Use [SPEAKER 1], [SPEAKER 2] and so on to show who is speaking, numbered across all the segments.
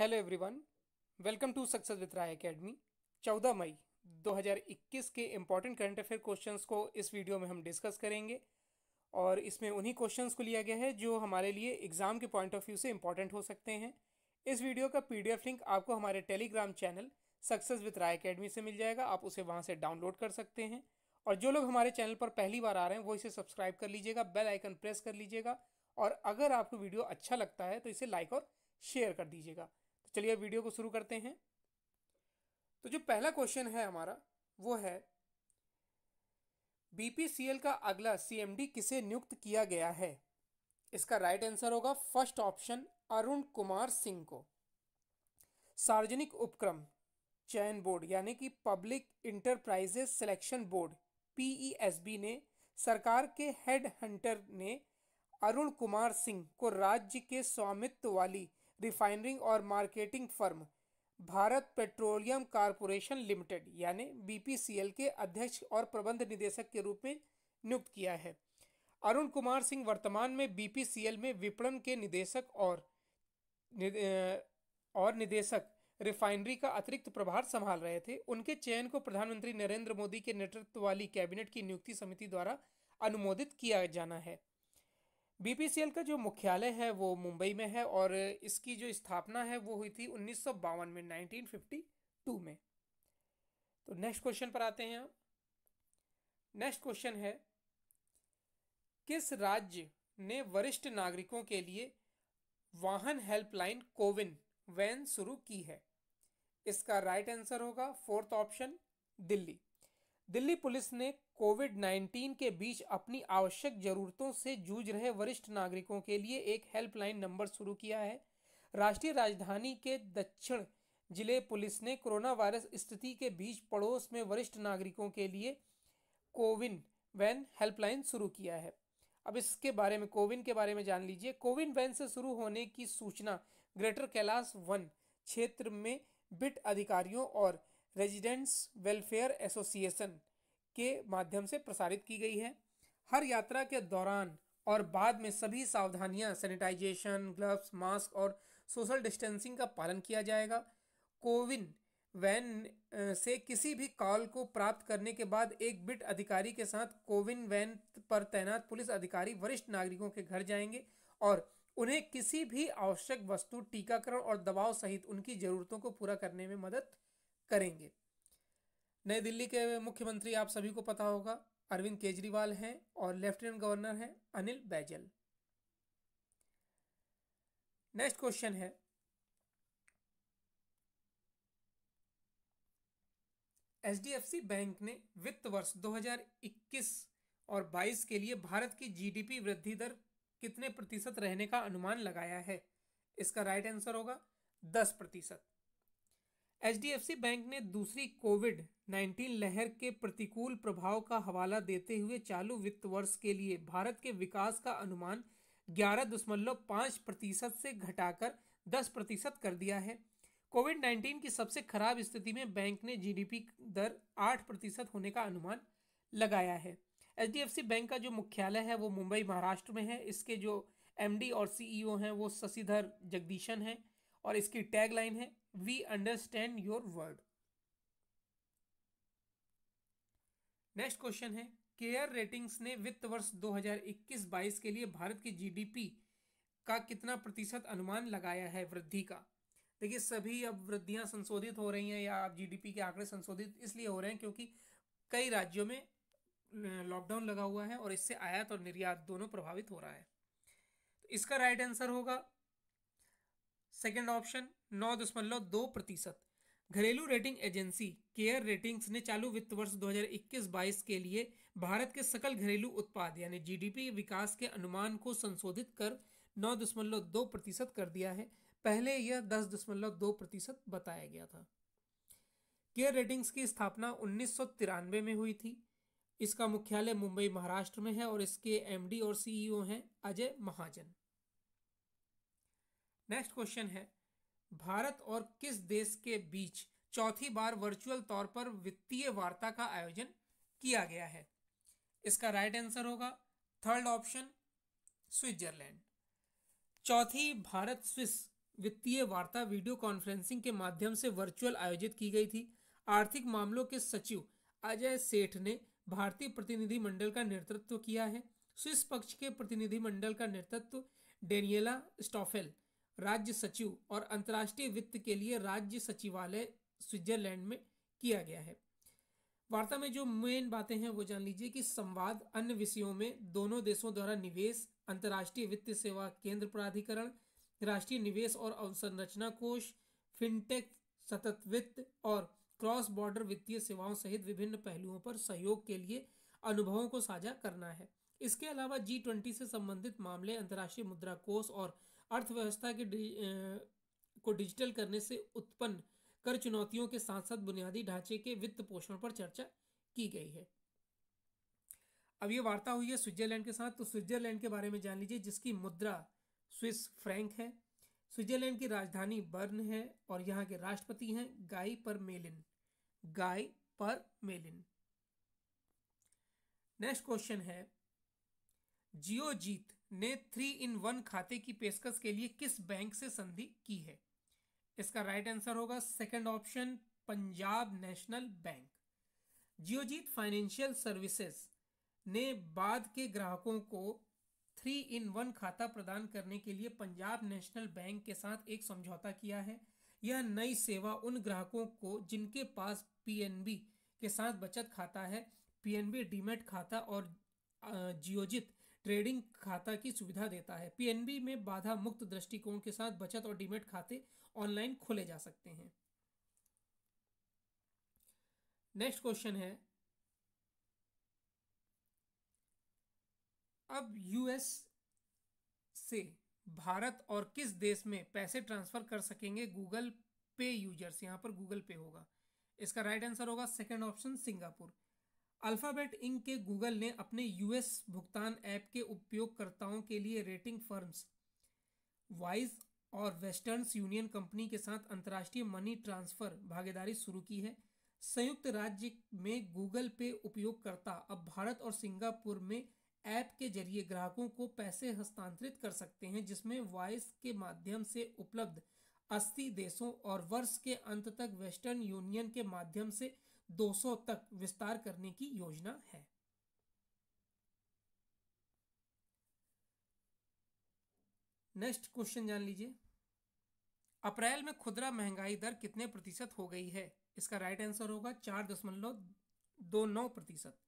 [SPEAKER 1] hello everyone welcome to success with Rai academy 14 मई 2021 के important current affair questions को इस वीडियो में हम डिस्कस करेंगे और इसमें उन्हीं क्वेश्चंस को लिया गया है जो हमारे लिए एग्ज़ाम के पॉइंट ऑफ व्यू से इम्पॉर्टेंट हो सकते हैं इस वीडियो का पी लिंक आपको हमारे Telegram channel success with Rai academy से मिल जाएगा आप उसे वहाँ से डाउनलोड कर सकते हैं और जो लोग हमारे चैनल पर पहली बार आ रहे हैं वो इसे सब्सक्राइब कर लीजिएगा बेल आइकन प्रेस कर लीजिएगा और अगर आपको वीडियो अच्छा लगता है तो इसे लाइक और शेयर कर दीजिएगा तो चलिए वीडियो को शुरू करते हैं तो जो पहला क्वेश्चन है हमारा वो है बीपीसीएल का अगला सीएमडी किसे नियुक्त किया गया है इसका राइट आंसर होगा फर्स्ट ऑप्शन अरुण कुमार सिंह को सार्वजनिक उपक्रम चयन बोर्ड यानी कि public enterprises selection board PESB ने सरकार के हेड हंटर ने अरुण कुमार सिंह को राज्य के स्वामित्व वाली रिफाइनरिंग और marketing firm Bharat petroleum corporation limited यानी बीपीसीएल के अध्यक्ष और प्रबंध निदेशक के रूप में नियुक्त किया है अरुण कुमार सिंह वर्तमान में बीपीसीएल में विपणन के निदेशक और निदे, और निदेशक रिफाइनरी का अतिरिक्त प्रभार संभाल रहे थे उनके चयन को प्रधानमंत्री नरेंद्र मोदी के नेतृत्व वाली कैबिनेट की नियुक्ति समिति द्वारा अनुमोदित किया जाना है बीपीसीएल का जो मुख्यालय है वो मुंबई में है और इसकी जो स्थापना है वो हुई थी उन्नीस में 1952 में तो नेक्स्ट क्वेश्चन पर आते हैं हम नेक्स्ट क्वेश्चन है किस राज्य ने वरिष्ठ नागरिकों के लिए वाहन हेल्पलाइन कोविन वैन शुरू की है इसका राइट आंसर होगा fourth option Delhi Delhi police ने कोविड 19 के बीच अपनी आवश्यक जरूरतों से जूझ रहे वरिष्ठ नागरिकों के लिए एक हेल्पलाइन नंबर शुरू किया है राष्ट्रीय राजधानी के दक्षिण जिले पुलिस ने कोरोना वायरस स्थिति के बीच पड़ोस में वरिष्ठ नागरिकों के लिए कोविन वैन हेल्पलाइन शुरू किया है अब इसके बारे में कोविन के बारे में जान लीजिए कोविन वैन से शुरू होने की सूचना ग्रेटर कैलाश वन क्षेत्र में बिट अधिकारियों और रेजिडेंट्स वेलफेयर एसोसिएशन के माध्यम से प्रसारित की गई है हर यात्रा के दौरान और बाद में सभी सावधानियां सैनिटाइजेशन ग्लव्स मास्क और सोशल डिस्टेंसिंग का पालन किया जाएगा कोविन वैन से किसी भी कॉल को प्राप्त करने के बाद एक बिट अधिकारी के साथ कोविन वैन पर तैनात पुलिस अधिकारी वरिष्ठ नागरिकों के घर जाएंगे और उन्हें किसी भी आवश्यक वस्तु टीकाकरण और दबाव सहित उनकी जरूरतों को पूरा करने में मदद करेंगे नई दिल्ली के मुख्यमंत्री आप सभी को पता होगा अरविंद केजरीवाल हैं और लेफ्टिनेंट गवर्नर हैं अनिल बैजल नेक्स्ट क्वेश्चन है एचडीएफसी बैंक ने वित्त वर्ष 2021 और 22 के लिए भारत की जीडीपी वृद्धि दर कितने प्रतिशत रहने का अनुमान लगाया है इसका राइट आंसर होगा 10 प्रतिशत एचडीएफसी बैंक ने दूसरी कोविड 19 लहर के प्रतिकूल प्रभाव का हवाला देते हुए चालू वित्त वर्ष के लिए भारत के विकास का अनुमान ग्यारह दशमलव पाँच प्रतिशत से घटाकर दस प्रतिशत कर दिया है कोविड 19 की सबसे खराब स्थिति में बैंक ने जीडीपी दर आठ प्रतिशत होने का अनुमान लगाया है एच बैंक का जो मुख्यालय है वो मुंबई महाराष्ट्र में है इसके जो एमडी और सीईओ हैं वो शशिधर जगदीशन हैं और इसकी टैग लाइन है we understand your world next question है केयर रेटिंग्स ने वित्त वर्ष 2021-22 के लिए भारत की जीडीपी का कितना प्रतिशत अनुमान लगाया है वृद्धि का देखिए सभी अब वृद्धियां संशोधित हो रही हैं या अब जीडीपी के आंकड़े संशोधित इसलिए हो रहे हैं क्योंकि कई राज्यों में लॉकडाउन लगा हुआ है और इससे आयात और निर्यात दोनों प्रभावित हो रहा है तो इसका राइट आंसर होगा सेकेंड ऑप्शन नौ दशमलव दो प्रतिशत घरेलू रेटिंग एजेंसी केयर रेटिंग्स ने चालू वित्त वर्ष 2021-22 के लिए भारत के सकल घरेलू उत्पाद यानी जीडीपी विकास के अनुमान को संशोधित कर नौ दशमलव दो प्रतिशत कर दिया है पहले यह दस दशमलव दो प्रतिशत बताया गया था केयर रेटिंग्स की स्थापना उन्नीस में हुई थी इसका मुख्यालय मुंबई महाराष्ट्र में है और इसके एमडी और सीईओ e हैं अजय महाजन नेक्स्ट क्वेश्चन है भारत और किस देश के बीच चौथी बार वर्चुअल तौर पर वित्तीय वार्ता का आयोजन किया गया है इसका राइट आंसर होगा थर्ड ऑप्शन स्विट्जरलैंड चौथी भारत स्विस वित्तीय वार्ता वीडियो कॉन्फ्रेंसिंग के माध्यम से वर्चुअल आयोजित की गई थी आर्थिक मामलों के सचिव अजय सेठ ने भारतीय प्रतिनिधिमंडल का नेतृत्व किया है स्विस पक्ष के प्रतिनिधिमंडल का नेतृत्व डेनियला स्टॉफेल राज्य सचिव और अंतर्राष्ट्रीय वित्त के लिए राज्य सचिवालय स्विट्जरलैंड में किया गया है वार्ता में जो मेन बातें हैं वो जान लीजिए कि संवाद अन्य विषयों में दोनों देशों द्वारा निवेश अंतर्राष्ट्रीय वित्त सेवा केंद्र प्राधिकरण राष्ट्रीय निवेश और अवसंरचना कोष फिनटेक सतत वित्त और क्रॉस बॉर्डर वित्तीय सेवाओं सहित विभिन्न पहलुओं पर सहयोग के लिए अनुभवों को साझा करना है इसके अलावा जी ट्वेंटी से संबंधित मामले अंतर्राष्ट्रीय मुद्रा कोष और अर्थव्यवस्था के डि, को डिजिटल करने से उत्पन्न कर चुनौतियों के साथ साथ बुनियादी ढांचे के वित्त पोषण पर चर्चा की गई है अब ये वार्ता हुई है स्विट्जरलैंड के साथ तो स्विट्जरलैंड के बारे में जान लीजिए जिसकी मुद्रा स्विस फ्रैंक है स्विट्जरलैंड की राजधानी बर्न है और यहाँ के राष्ट्रपति हैं गाय पर मेलिन गाय पर मेलिन नेक्स्ट क्वेश्चन है जियो जीत ने थ्री इन वन खाते की पेशकश के लिए किस बैंक से संधि की है इसका राइट आंसर होगा second option Punjab national bank Geojit financial services ने बाद के ग्राहकों को थ्री इन वन खाता प्रदान करने के लिए पंजाब नेशनल बैंक के साथ एक समझौता किया है यह नई सेवा उन ग्राहकों को जिनके पास पीएनबी के साथ बचत खाता है पीएनबी डीमेट खाता और जियोजित ट्रेडिंग खाता की सुविधा देता है पीएनबी में बाधा मुक्त दृष्टिकोण के साथ बचत और डीमेट खाते ऑनलाइन खोले जा सकते हैं नेक्स्ट क्वेश्चन है अब यूएस से भारत और किस देश में पैसे ट्रांसफर कर सकेंगे गूगल पे यूजर्स यहां पर गूगल पे होगा इसका राइट आंसर होगा second option Singapore Alphabet Inc के गूगल ने अपने यूएस भुगतान ऐप के उपयोगकर्ताओं के लिए रेटिंग फर्म्स वाइज और वेस्टर्न यूनियन कंपनी के साथ अंतर्राष्ट्रीय मनी ट्रांसफर भागीदारी शुरू की है संयुक्त राज्य में गूगल पे उपयोगकर्ता अब भारत और सिंगापुर में ऐप के जरिए ग्राहकों को पैसे हस्तांतरित कर सकते हैं जिसमें वॉइस के माध्यम से उपलब्ध अस्सी देशों और वर्ष के अंत तक वेस्टर्न यूनियन के माध्यम से 200 तक विस्तार करने की योजना है नेक्स्ट क्वेश्चन जान लीजिए अप्रैल में खुदरा महंगाई दर कितने प्रतिशत हो गई है इसका राइट आंसर होगा चार दशमलव दो नौ प्रतिशत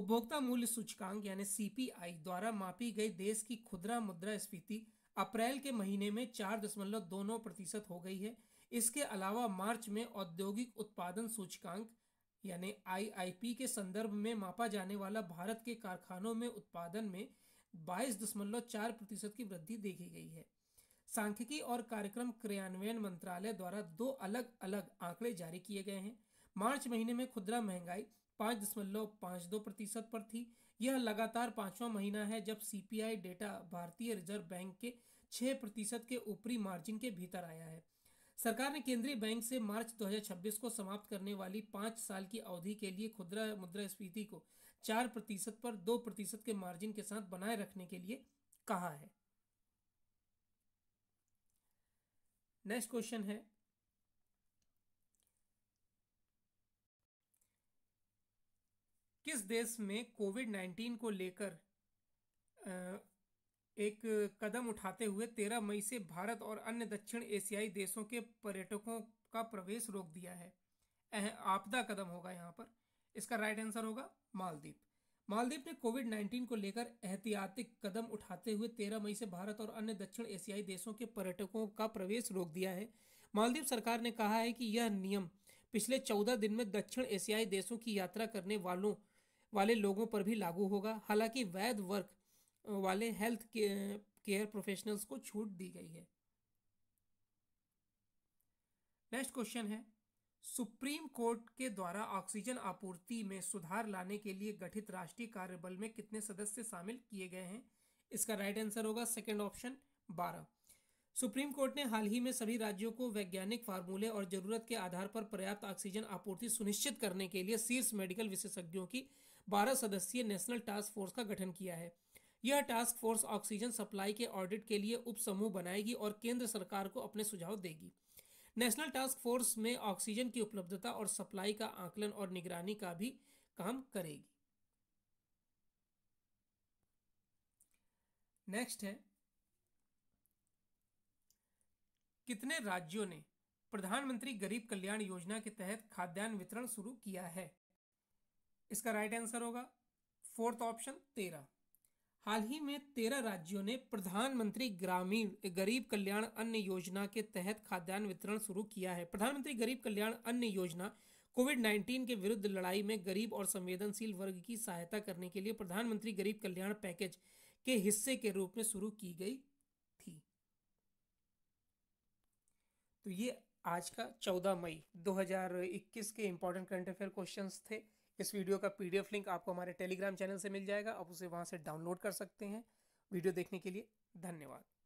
[SPEAKER 1] उपभोक्ता मूल्य सूचकांक यानी सीपीआई द्वारा मापी गई देश की खुदरा मुद्रा स्फीति अप्रैल के महीने में चार दशमलव दो नौ प्रतिशत हो गई है इसके अलावा मार्च में औद्योगिक उत्पादन सूचकांक यानी आईआईपी के संदर्भ में मापा जाने वाला भारत के कारखानों में उत्पादन में बाईस दशमलव चार प्रतिशत की वृद्धि देखी गई है सांख्यिकी और कार्यक्रम क्रियान्वयन मंत्रालय द्वारा दो अलग अलग आंकड़े जारी किए गए हैं मार्च महीने में खुदरा महंगाई पाँच दशमलव पाँच दो प्रतिशत पर थी यह लगातार पांचवा महीना है जब सीपीआई डेटा भारतीय रिजर्व बैंक के छह प्रतिशत के ऊपरी मार्जिन के भीतर आया है सरकार ने केंद्रीय बैंक से मार्च 2026 को समाप्त करने वाली पांच साल की अवधि के लिए खुदरा स्फीति को चार प्रतिशत पर दो प्रतिशत के मार्जिन के साथ बनाए रखने के लिए कहा है नेक्स्ट क्वेश्चन है किस देश में कोविड 19 को लेकर एक कदम उठाते हुए तेरह मई से भारत और अन्य दक्षिण एशियाई देशों के पर्यटकों का प्रवेश रोक दिया है आपदा कदम होगा यहाँ पर इसका राइट आंसर होगा मालदीप मालदीप ने कोविड 19 को लेकर एहतियाती कदम उठाते हुए 13 मई से भारत और अन्य दक्षिण एशियाई देशों के पर्यटकों का प्रवेश रोक दिया है मालदीप सरकार ने कहा है कि यह नियम पिछले 14 दिन में दक्षिण एशियाई देशों की यात्रा करने वालों वाले लोगों पर भी लागू होगा हालांकि वैध वर्क वाले हेल्थ केयर प्रोफेशनल्स को छूट दी गई है नेक्स्ट क्वेश्चन है सुप्रीम कोर्ट के द्वारा ऑक्सीजन आपूर्ति में सुधार लाने के लिए गठित राष्ट्रीय कार्यबल में कितने सदस्य शामिल किए गए हैं इसका राइट आंसर होगा सेकेंड ऑप्शन बारह सुप्रीम कोर्ट ने हाल ही में सभी राज्यों को वैज्ञानिक फार्मूले और जरूरत के आधार पर पर्याप्त ऑक्सीजन आपूर्ति सुनिश्चित करने के लिए शीर्ष मेडिकल विशेषज्ञों की बारह सदस्यीय नेशनल टास्क फोर्स का गठन किया है यह टास्क फोर्स ऑक्सीजन सप्लाई के ऑडिट के लिए उपसमूह बनाएगी और केंद्र सरकार को अपने सुझाव देगी नेशनल टास्क फोर्स में ऑक्सीजन की उपलब्धता और सप्लाई का आकलन और निगरानी का भी काम करेगी नेक्स्ट है कितने राज्यों ने प्रधानमंत्री गरीब कल्याण योजना के तहत खाद्यान्न वितरण शुरू किया है इसका राइट आंसर होगा फोर्थ ऑप्शन तेरह हाल ही में तेरह राज्यों ने प्रधानमंत्री ग्रामीण गरीब कल्याण अन्न योजना के तहत खाद्यान्न वितरण शुरू किया है प्रधानमंत्री गरीब कल्याण अन्न योजना कोविड 19 के विरुद्ध लड़ाई में गरीब और संवेदनशील वर्ग की सहायता करने के लिए प्रधानमंत्री गरीब कल्याण पैकेज के हिस्से के रूप में शुरू की गई थी तो ये आज का 14 मई 2021 के इंपॉर्टेंट करंट अफेयर क्वेश्चंस थे इस वीडियो का पीडीएफ लिंक आपको हमारे टेलीग्राम चैनल से मिल जाएगा आप उसे वहाँ से डाउनलोड कर सकते हैं वीडियो देखने के लिए धन्यवाद